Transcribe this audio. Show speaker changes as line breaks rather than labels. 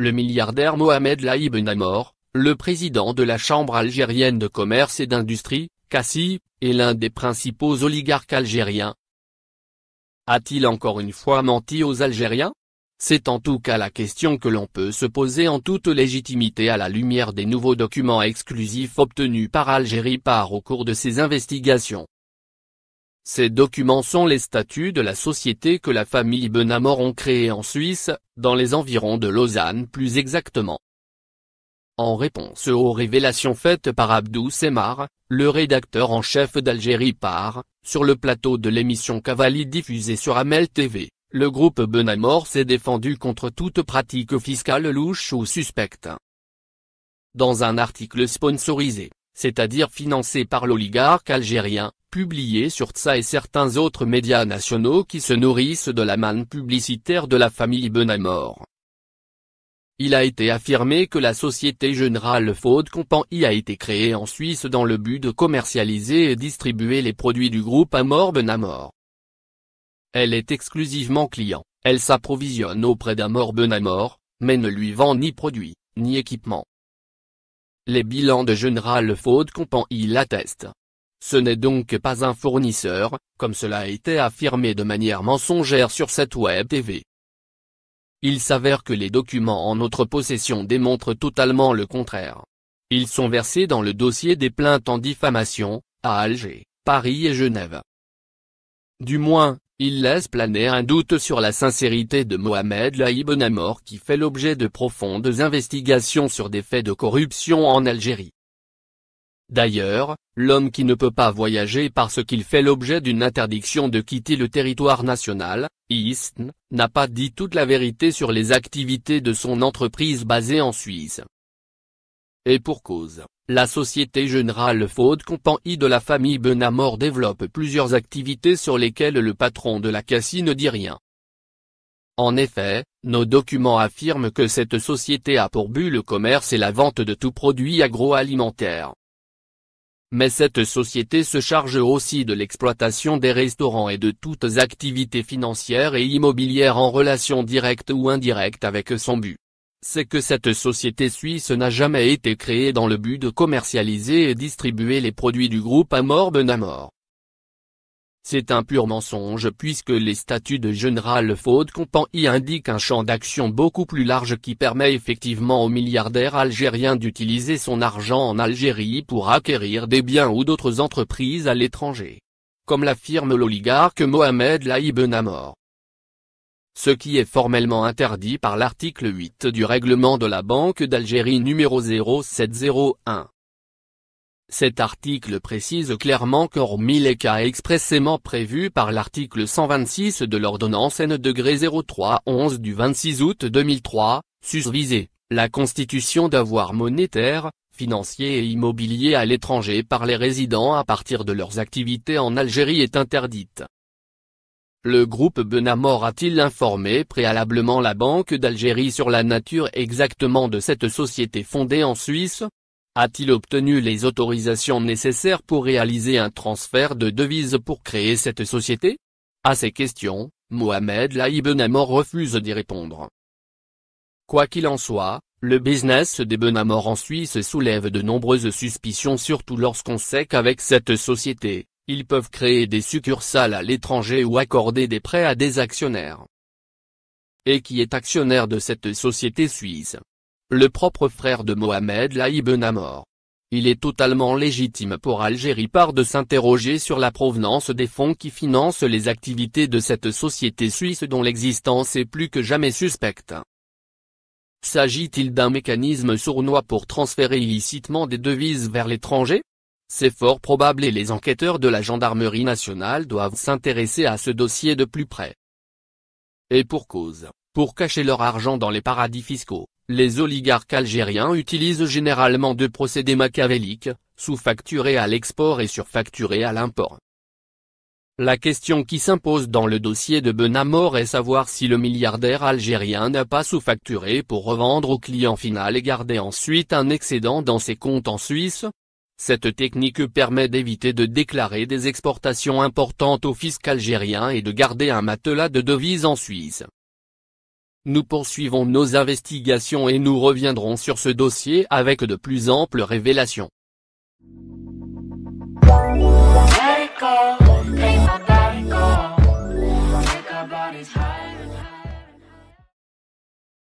Le milliardaire Mohamed Laïb Namor, le président de la Chambre algérienne de commerce et d'industrie, Kassi, est l'un des principaux oligarques algériens. A-t-il encore une fois menti aux Algériens C'est en tout cas la question que l'on peut se poser en toute légitimité à la lumière des nouveaux documents exclusifs obtenus par Algérie par au cours de ses investigations. Ces documents sont les statuts de la société que la famille Benamor ont créée en Suisse, dans les environs de Lausanne plus exactement. En réponse aux révélations faites par Abdou Semar, le rédacteur en chef d'Algérie par, sur le plateau de l'émission Cavalli diffusée sur Amel TV, le groupe Benamor s'est défendu contre toute pratique fiscale louche ou suspecte. Dans un article sponsorisé, c'est-à-dire financé par l'oligarque algérien, publié sur TSA et certains autres médias nationaux qui se nourrissent de la manne publicitaire de la famille Benamor. Il a été affirmé que la Société Générale Faude Company a été créée en Suisse dans le but de commercialiser et distribuer les produits du groupe Amor Benamor. Elle est exclusivement client, elle s'approvisionne auprès d'Amor Benamor, mais ne lui vend ni produits, ni équipements. Les bilans de General Faude Company l'attestent. Ce n'est donc pas un fournisseur, comme cela a été affirmé de manière mensongère sur cette web TV. Il s'avère que les documents en notre possession démontrent totalement le contraire. Ils sont versés dans le dossier des plaintes en diffamation, à Alger, Paris et Genève. Du moins, il laisse planer un doute sur la sincérité de Mohamed Laïb Namor qui fait l'objet de profondes investigations sur des faits de corruption en Algérie. D'ailleurs, l'homme qui ne peut pas voyager parce qu'il fait l'objet d'une interdiction de quitter le territoire national, ISTN, n'a pas dit toute la vérité sur les activités de son entreprise basée en Suisse. Et pour cause, la Société Générale Faude Compagnie de la famille Benamor développe plusieurs activités sur lesquelles le patron de la Cassie ne dit rien. En effet, nos documents affirment que cette société a pour but le commerce et la vente de tout produit agroalimentaire. Mais cette société se charge aussi de l'exploitation des restaurants et de toutes activités financières et immobilières en relation directe ou indirecte avec son but. C'est que cette société suisse n'a jamais été créée dans le but de commercialiser et distribuer les produits du groupe Amor Benamor. C'est un pur mensonge puisque les statuts de General Compens y indiquent un champ d'action beaucoup plus large qui permet effectivement aux milliardaires algériens d'utiliser son argent en Algérie pour acquérir des biens ou d'autres entreprises à l'étranger. Comme l'affirme l'oligarque Mohamed Laïb Namor. Ce qui est formellement interdit par l'article 8 du règlement de la Banque d'Algérie numéro 0701. Cet article précise clairement qu'hormis les cas expressément prévus par l'article 126 de l'ordonnance N-0311 du 26 août 2003, susvisé, la constitution d'avoir monétaires, financiers et immobiliers à l'étranger par les résidents à partir de leurs activités en Algérie est interdite. Le groupe Benamor a-t-il informé préalablement la Banque d'Algérie sur la nature exactement de cette société fondée en Suisse a-t-il obtenu les autorisations nécessaires pour réaliser un transfert de devises pour créer cette société À ces questions, Mohamed Ben Amor refuse d'y répondre. Quoi qu'il en soit, le business des Benamor en Suisse soulève de nombreuses suspicions surtout lorsqu'on sait qu'avec cette société, ils peuvent créer des succursales à l'étranger ou accorder des prêts à des actionnaires. Et qui est actionnaire de cette société suisse le propre frère de Mohamed Laïb Namor. Il est totalement légitime pour Algérie par de s'interroger sur la provenance des fonds qui financent les activités de cette société suisse dont l'existence est plus que jamais suspecte. S'agit-il d'un mécanisme sournois pour transférer illicitement des devises vers l'étranger C'est fort probable et les enquêteurs de la gendarmerie nationale doivent s'intéresser à ce dossier de plus près. Et pour cause, pour cacher leur argent dans les paradis fiscaux, les oligarques algériens utilisent généralement deux procédés machiavéliques, sous-facturés à l'export et surfacturés à l'import. La question qui s'impose dans le dossier de Benamor est savoir si le milliardaire algérien n'a pas sous-facturé pour revendre au client final et garder ensuite un excédent dans ses comptes en Suisse. Cette technique permet d'éviter de déclarer des exportations importantes au fisc algérien et de garder un matelas de devises en Suisse. Nous poursuivons nos investigations et nous reviendrons sur ce dossier avec de plus amples révélations.